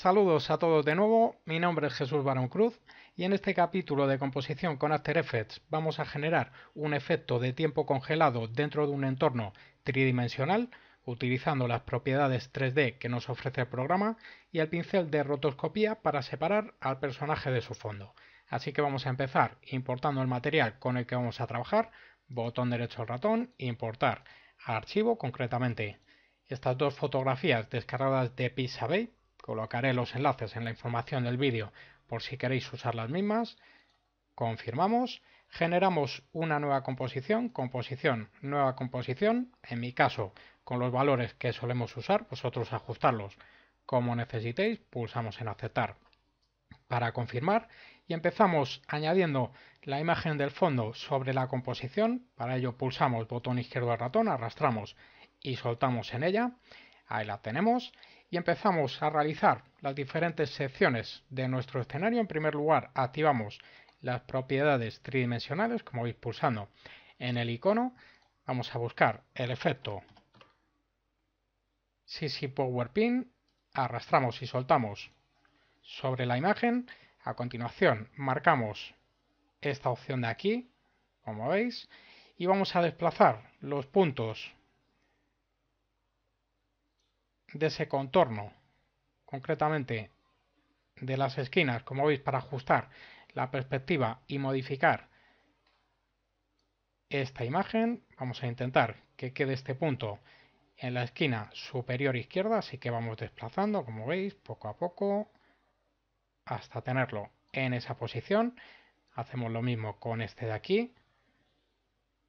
Saludos a todos de nuevo, mi nombre es Jesús Barón Cruz y en este capítulo de composición con After Effects vamos a generar un efecto de tiempo congelado dentro de un entorno tridimensional utilizando las propiedades 3D que nos ofrece el programa y el pincel de rotoscopía para separar al personaje de su fondo. Así que vamos a empezar importando el material con el que vamos a trabajar, botón derecho al ratón, importar archivo concretamente. Estas dos fotografías descargadas de Pixabay Colocaré los enlaces en la información del vídeo por si queréis usar las mismas. Confirmamos. Generamos una nueva composición, composición, nueva composición. En mi caso, con los valores que solemos usar, vosotros ajustarlos como necesitéis. Pulsamos en aceptar para confirmar y empezamos añadiendo la imagen del fondo sobre la composición. Para ello pulsamos botón izquierdo del ratón, arrastramos y soltamos en ella. Ahí la tenemos y empezamos a realizar las diferentes secciones de nuestro escenario. En primer lugar, activamos las propiedades tridimensionales, como veis pulsando en el icono. Vamos a buscar el efecto CC Power Pin, arrastramos y soltamos sobre la imagen. A continuación, marcamos esta opción de aquí, como veis, y vamos a desplazar los puntos de ese contorno, concretamente de las esquinas, como veis, para ajustar la perspectiva y modificar esta imagen. Vamos a intentar que quede este punto en la esquina superior izquierda, así que vamos desplazando, como veis, poco a poco, hasta tenerlo en esa posición. Hacemos lo mismo con este de aquí.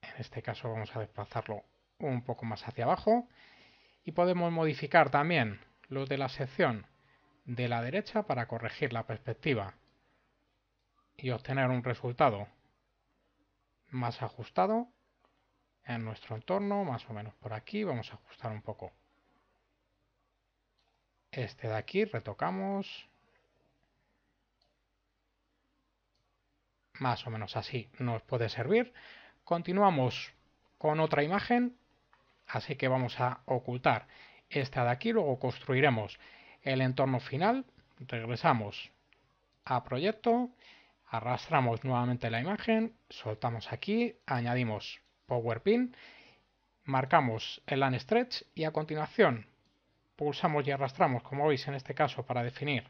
En este caso vamos a desplazarlo un poco más hacia abajo y podemos modificar también los de la sección de la derecha para corregir la perspectiva y obtener un resultado más ajustado en nuestro entorno, más o menos por aquí, vamos a ajustar un poco. Este de aquí retocamos. Más o menos así nos puede servir. Continuamos con otra imagen así que vamos a ocultar esta de aquí, luego construiremos el entorno final, regresamos a proyecto, arrastramos nuevamente la imagen, soltamos aquí, añadimos Power Pin, marcamos el LAN Stretch y a continuación pulsamos y arrastramos, como veis en este caso, para definir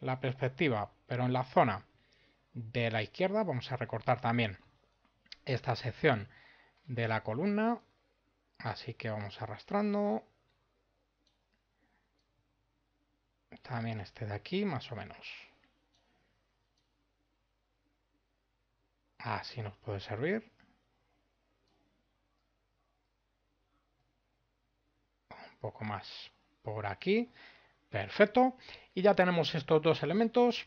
la perspectiva, pero en la zona de la izquierda vamos a recortar también esta sección de la columna, Así que vamos arrastrando. También este de aquí, más o menos. Así nos puede servir. Un poco más por aquí. Perfecto. Y ya tenemos estos dos elementos.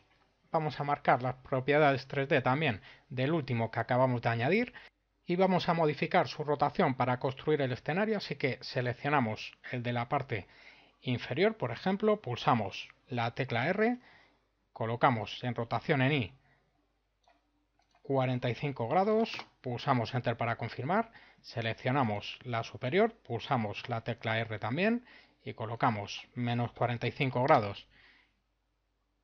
Vamos a marcar las propiedades 3D también del último que acabamos de añadir y vamos a modificar su rotación para construir el escenario, así que seleccionamos el de la parte inferior, por ejemplo, pulsamos la tecla R, colocamos en rotación en I 45 grados, pulsamos Enter para confirmar, seleccionamos la superior, pulsamos la tecla R también y colocamos menos 45 grados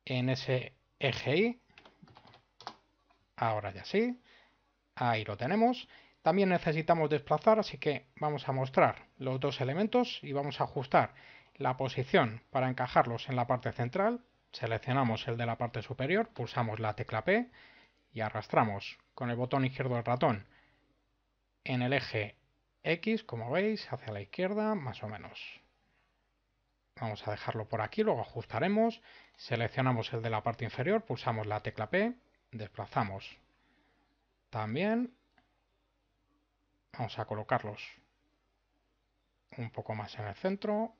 en ese eje Y, ahora ya sí, Ahí lo tenemos. También necesitamos desplazar, así que vamos a mostrar los dos elementos y vamos a ajustar la posición para encajarlos en la parte central. Seleccionamos el de la parte superior, pulsamos la tecla P y arrastramos con el botón izquierdo del ratón en el eje X, como veis, hacia la izquierda, más o menos. Vamos a dejarlo por aquí, luego ajustaremos. Seleccionamos el de la parte inferior, pulsamos la tecla P, desplazamos también vamos a colocarlos un poco más en el centro.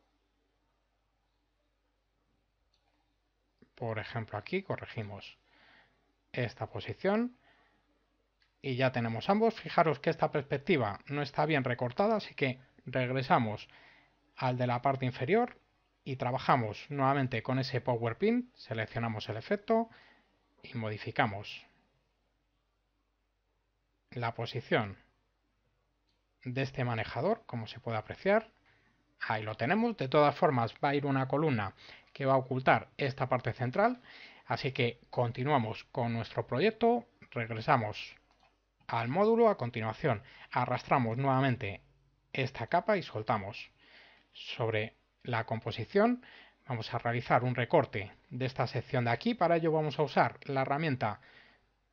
Por ejemplo, aquí corregimos esta posición. Y ya tenemos ambos. Fijaros que esta perspectiva no está bien recortada, así que regresamos al de la parte inferior y trabajamos nuevamente con ese Power Pin. Seleccionamos el efecto y modificamos la posición de este manejador, como se puede apreciar. Ahí lo tenemos. De todas formas, va a ir una columna que va a ocultar esta parte central. Así que continuamos con nuestro proyecto. Regresamos al módulo. A continuación, arrastramos nuevamente esta capa y soltamos sobre la composición. Vamos a realizar un recorte de esta sección de aquí. Para ello vamos a usar la herramienta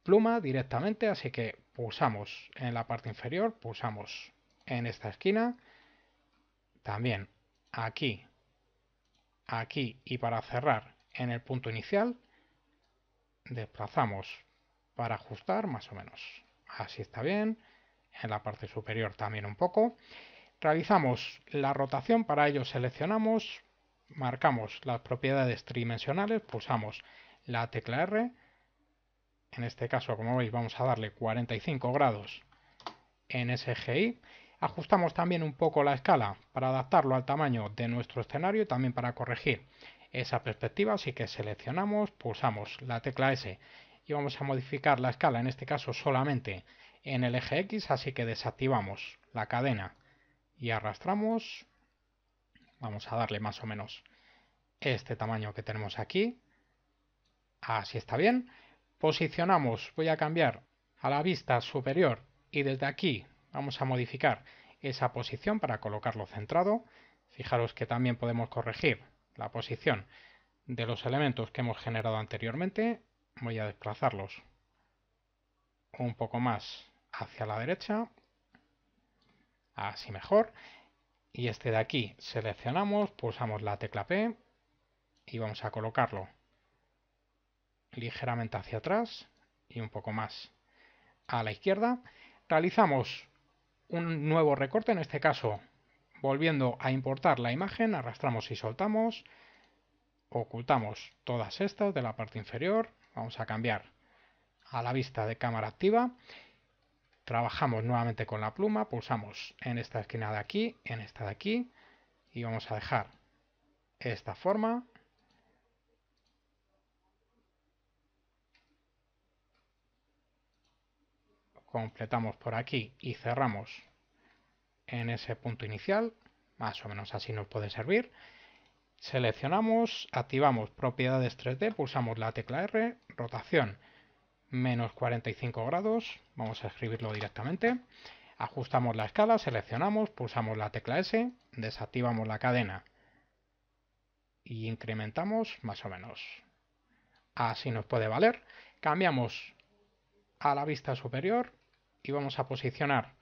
pluma directamente, así que pulsamos en la parte inferior, pulsamos en esta esquina, también aquí, aquí y para cerrar en el punto inicial, desplazamos para ajustar más o menos. Así está bien, en la parte superior también un poco. Realizamos la rotación, para ello seleccionamos, marcamos las propiedades tridimensionales, pulsamos la tecla R, en este caso como veis vamos a darle 45 grados en SGI. Ajustamos también un poco la escala para adaptarlo al tamaño de nuestro escenario y también para corregir esa perspectiva, así que seleccionamos, pulsamos la tecla S y vamos a modificar la escala, en este caso solamente en el eje X, así que desactivamos la cadena y arrastramos. Vamos a darle más o menos este tamaño que tenemos aquí. Así está bien. Posicionamos, voy a cambiar a la vista superior y desde aquí vamos a modificar esa posición para colocarlo centrado. Fijaros que también podemos corregir la posición de los elementos que hemos generado anteriormente. Voy a desplazarlos un poco más hacia la derecha. Así mejor. Y este de aquí seleccionamos, pulsamos la tecla P y vamos a colocarlo ligeramente hacia atrás y un poco más a la izquierda. Realizamos un nuevo recorte, en este caso volviendo a importar la imagen, arrastramos y soltamos, ocultamos todas estas de la parte inferior, vamos a cambiar a la vista de cámara activa, trabajamos nuevamente con la pluma, pulsamos en esta esquina de aquí, en esta de aquí, y vamos a dejar esta forma, completamos por aquí y cerramos en ese punto inicial, más o menos así nos puede servir. Seleccionamos, activamos propiedades 3D, pulsamos la tecla R, rotación menos 45 grados, vamos a escribirlo directamente. Ajustamos la escala, seleccionamos, pulsamos la tecla S, desactivamos la cadena y incrementamos más o menos. Así nos puede valer. Cambiamos a la vista superior y vamos a posicionar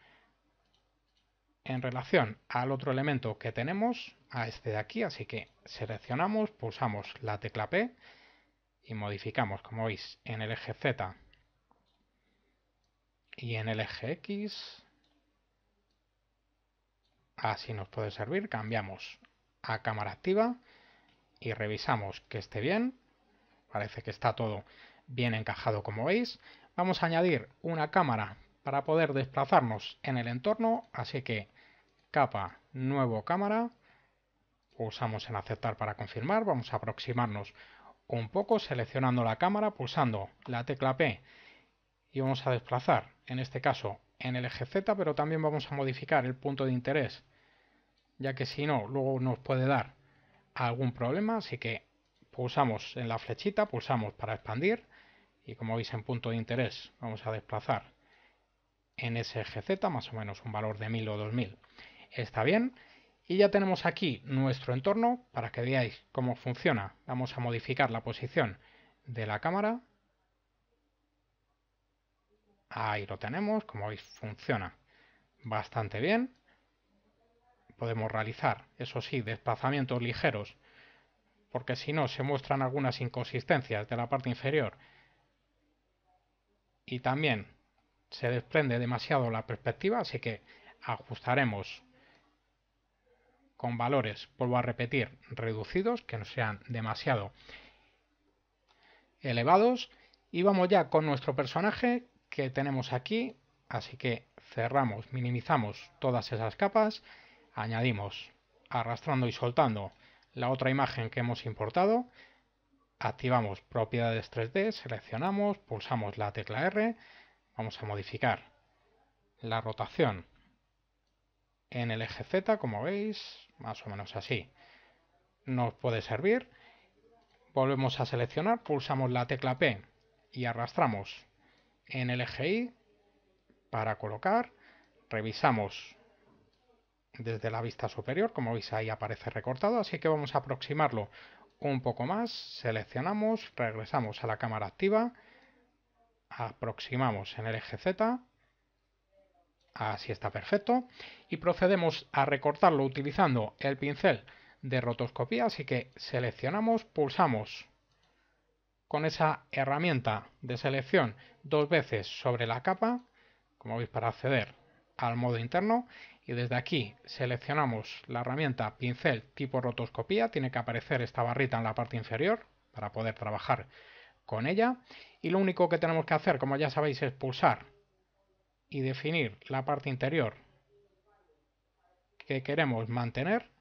en relación al otro elemento que tenemos, a este de aquí, así que seleccionamos, pulsamos la tecla P y modificamos, como veis, en el eje Z y en el eje X. Así nos puede servir, cambiamos a cámara activa y revisamos que esté bien. Parece que está todo bien encajado como veis. Vamos a añadir una cámara para poder desplazarnos en el entorno, así que capa, nuevo cámara, pulsamos en aceptar para confirmar, vamos a aproximarnos un poco seleccionando la cámara, pulsando la tecla P y vamos a desplazar, en este caso en el eje Z, pero también vamos a modificar el punto de interés, ya que si no, luego nos puede dar algún problema, así que pulsamos en la flechita, pulsamos para expandir, y como veis en punto de interés vamos a desplazar en ese GZ más o menos un valor de 1000 o 2000. Está bien. Y ya tenemos aquí nuestro entorno para que veáis cómo funciona. Vamos a modificar la posición de la cámara. Ahí lo tenemos, como veis funciona bastante bien. Podemos realizar, eso sí, desplazamientos ligeros, porque si no se muestran algunas inconsistencias de la parte inferior y también se desprende demasiado la perspectiva, así que ajustaremos con valores, vuelvo a repetir, reducidos, que no sean demasiado elevados. Y vamos ya con nuestro personaje que tenemos aquí, así que cerramos, minimizamos todas esas capas, añadimos arrastrando y soltando la otra imagen que hemos importado, Activamos propiedades 3D, seleccionamos, pulsamos la tecla R, vamos a modificar la rotación en el eje Z, como veis, más o menos así. Nos puede servir. Volvemos a seleccionar, pulsamos la tecla P y arrastramos en el eje Y para colocar. Revisamos desde la vista superior, como veis ahí aparece recortado, así que vamos a aproximarlo un poco más, seleccionamos, regresamos a la cámara activa, aproximamos en el eje Z, así está perfecto, y procedemos a recortarlo utilizando el pincel de rotoscopía, así que seleccionamos, pulsamos con esa herramienta de selección dos veces sobre la capa, como veis para acceder al modo interno, y desde aquí seleccionamos la herramienta pincel tipo rotoscopía, tiene que aparecer esta barrita en la parte inferior para poder trabajar con ella y lo único que tenemos que hacer como ya sabéis es pulsar y definir la parte interior que queremos mantener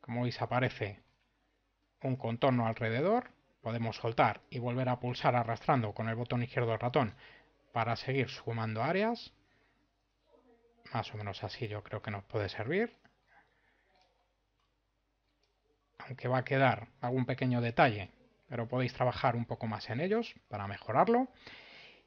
como veis aparece un contorno alrededor podemos soltar y volver a pulsar arrastrando con el botón izquierdo del ratón para seguir sumando áreas más o menos así yo creo que nos puede servir. Aunque va a quedar algún pequeño detalle, pero podéis trabajar un poco más en ellos para mejorarlo.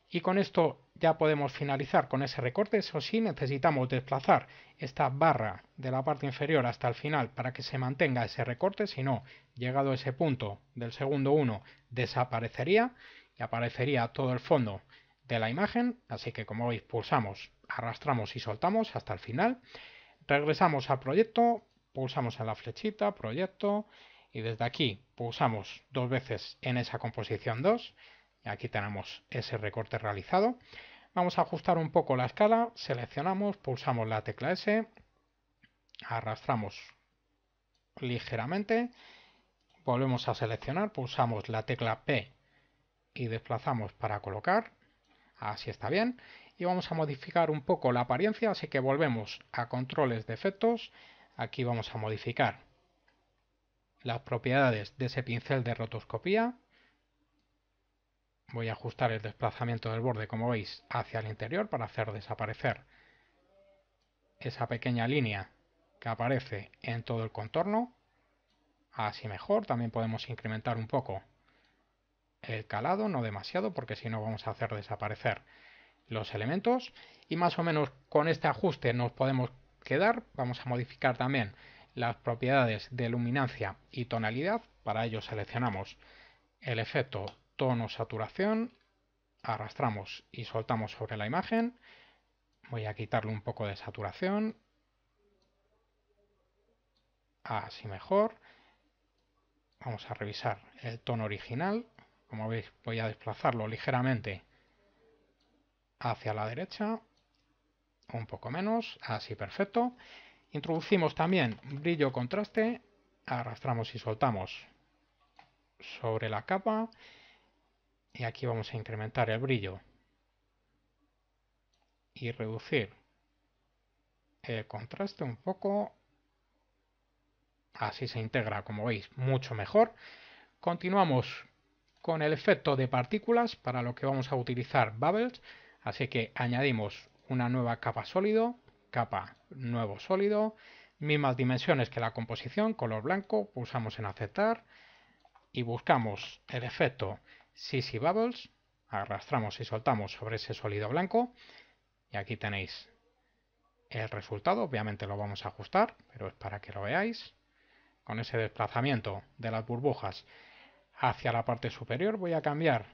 Y con esto ya podemos finalizar con ese recorte. Eso sí, necesitamos desplazar esta barra de la parte inferior hasta el final para que se mantenga ese recorte. Si no, llegado a ese punto del segundo 1, desaparecería y aparecería todo el fondo de la imagen, así que como veis pulsamos, arrastramos y soltamos hasta el final. Regresamos al proyecto, pulsamos en la flechita, proyecto, y desde aquí pulsamos dos veces en esa composición 2. Aquí tenemos ese recorte realizado. Vamos a ajustar un poco la escala, seleccionamos, pulsamos la tecla S, arrastramos ligeramente, volvemos a seleccionar, pulsamos la tecla P y desplazamos para colocar así está bien, y vamos a modificar un poco la apariencia, así que volvemos a controles de efectos, aquí vamos a modificar las propiedades de ese pincel de rotoscopía, voy a ajustar el desplazamiento del borde, como veis, hacia el interior para hacer desaparecer esa pequeña línea que aparece en todo el contorno, así mejor, también podemos incrementar un poco el calado, no demasiado porque si no vamos a hacer desaparecer los elementos y más o menos con este ajuste nos podemos quedar. Vamos a modificar también las propiedades de luminancia y tonalidad. Para ello seleccionamos el efecto tono saturación, arrastramos y soltamos sobre la imagen. Voy a quitarle un poco de saturación. Así mejor. Vamos a revisar el tono original como veis voy a desplazarlo ligeramente hacia la derecha, un poco menos, así perfecto. Introducimos también brillo contraste, arrastramos y soltamos sobre la capa y aquí vamos a incrementar el brillo y reducir el contraste un poco. Así se integra, como veis, mucho mejor. Continuamos con el efecto de partículas para lo que vamos a utilizar bubbles. Así que añadimos una nueva capa sólido, capa nuevo sólido, mismas dimensiones que la composición, color blanco, pulsamos en aceptar y buscamos el efecto CC Bubbles, arrastramos y soltamos sobre ese sólido blanco y aquí tenéis el resultado, obviamente lo vamos a ajustar, pero es para que lo veáis, con ese desplazamiento de las burbujas hacia la parte superior voy a cambiar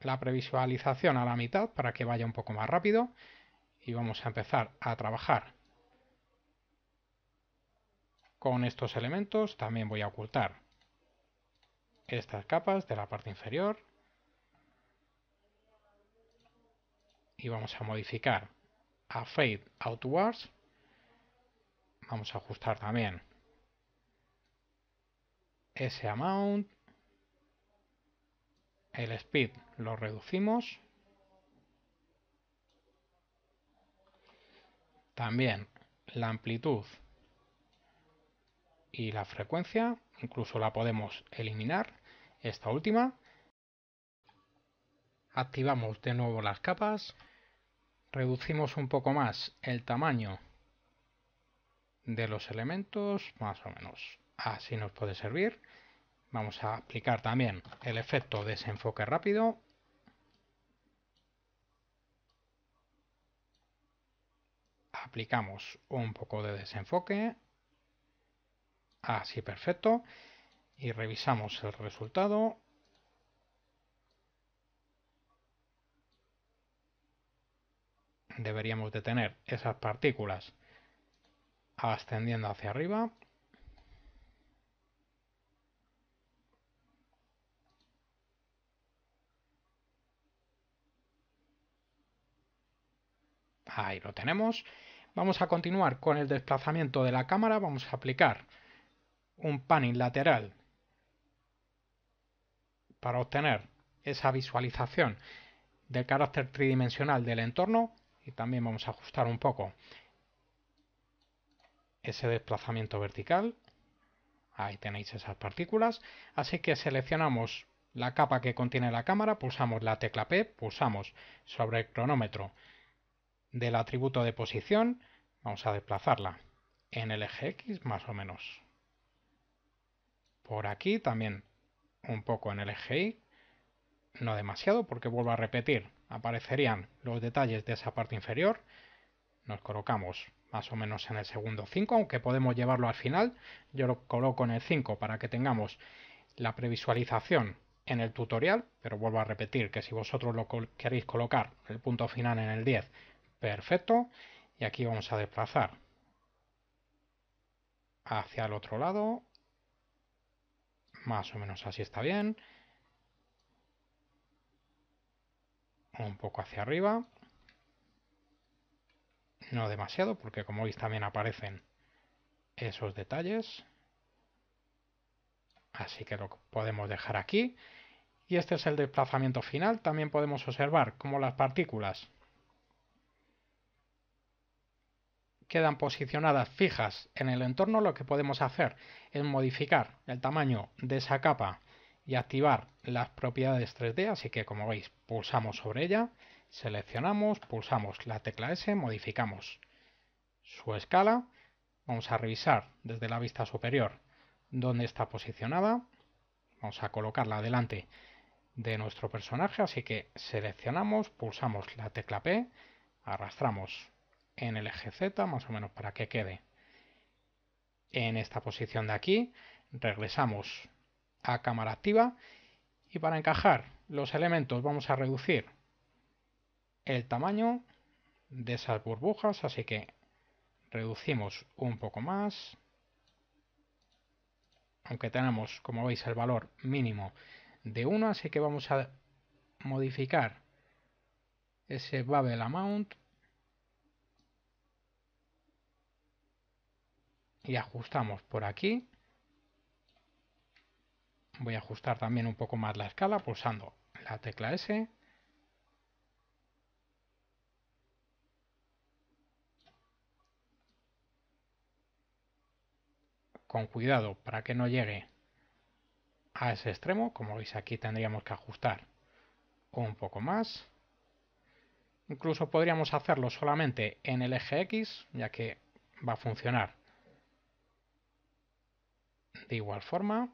la previsualización a la mitad para que vaya un poco más rápido y vamos a empezar a trabajar con estos elementos también voy a ocultar estas capas de la parte inferior y vamos a modificar a Fade Outwards vamos a ajustar también ese amount, el speed lo reducimos. También la amplitud y la frecuencia, incluso la podemos eliminar, esta última. Activamos de nuevo las capas, reducimos un poco más el tamaño de los elementos, más o menos así nos puede servir. Vamos a aplicar también el efecto desenfoque rápido. Aplicamos un poco de desenfoque. Así, perfecto. Y revisamos el resultado. Deberíamos de tener esas partículas ascendiendo hacia arriba. Ahí lo tenemos. Vamos a continuar con el desplazamiento de la cámara. Vamos a aplicar un panning lateral para obtener esa visualización del carácter tridimensional del entorno y también vamos a ajustar un poco ese desplazamiento vertical. Ahí tenéis esas partículas. Así que seleccionamos la capa que contiene la cámara, pulsamos la tecla P, pulsamos sobre el cronómetro del atributo de posición, vamos a desplazarla en el eje X más o menos. Por aquí también un poco en el eje Y, no demasiado porque vuelvo a repetir, aparecerían los detalles de esa parte inferior, nos colocamos más o menos en el segundo 5, aunque podemos llevarlo al final, yo lo coloco en el 5 para que tengamos la previsualización en el tutorial, pero vuelvo a repetir que si vosotros lo queréis colocar el punto final en el 10, Perfecto. Y aquí vamos a desplazar hacia el otro lado. Más o menos así está bien. Un poco hacia arriba. No demasiado, porque como veis también aparecen esos detalles. Así que lo podemos dejar aquí. Y este es el desplazamiento final. También podemos observar cómo las partículas quedan posicionadas fijas en el entorno, lo que podemos hacer es modificar el tamaño de esa capa y activar las propiedades 3D, así que como veis pulsamos sobre ella, seleccionamos, pulsamos la tecla S, modificamos su escala, vamos a revisar desde la vista superior dónde está posicionada, vamos a colocarla delante de nuestro personaje, así que seleccionamos, pulsamos la tecla P, arrastramos en el eje Z, más o menos para que quede en esta posición de aquí. Regresamos a cámara activa y para encajar los elementos vamos a reducir el tamaño de esas burbujas, así que reducimos un poco más. Aunque tenemos, como veis, el valor mínimo de 1, así que vamos a modificar ese bubble Amount y ajustamos por aquí. Voy a ajustar también un poco más la escala pulsando la tecla S. Con cuidado para que no llegue a ese extremo. Como veis aquí tendríamos que ajustar un poco más. Incluso podríamos hacerlo solamente en el eje X, ya que va a funcionar de igual forma,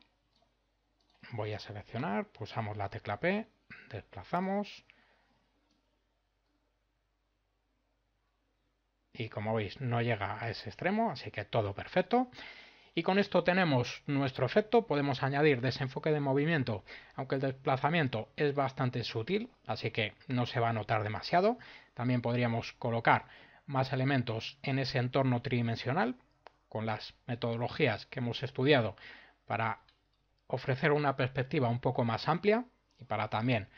voy a seleccionar, pulsamos la tecla P, desplazamos. Y como veis, no llega a ese extremo, así que todo perfecto. Y con esto tenemos nuestro efecto, podemos añadir desenfoque de movimiento, aunque el desplazamiento es bastante sutil, así que no se va a notar demasiado. También podríamos colocar más elementos en ese entorno tridimensional con las metodologías que hemos estudiado para ofrecer una perspectiva un poco más amplia y para también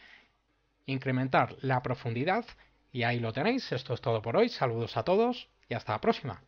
incrementar la profundidad. Y ahí lo tenéis, esto es todo por hoy, saludos a todos y hasta la próxima.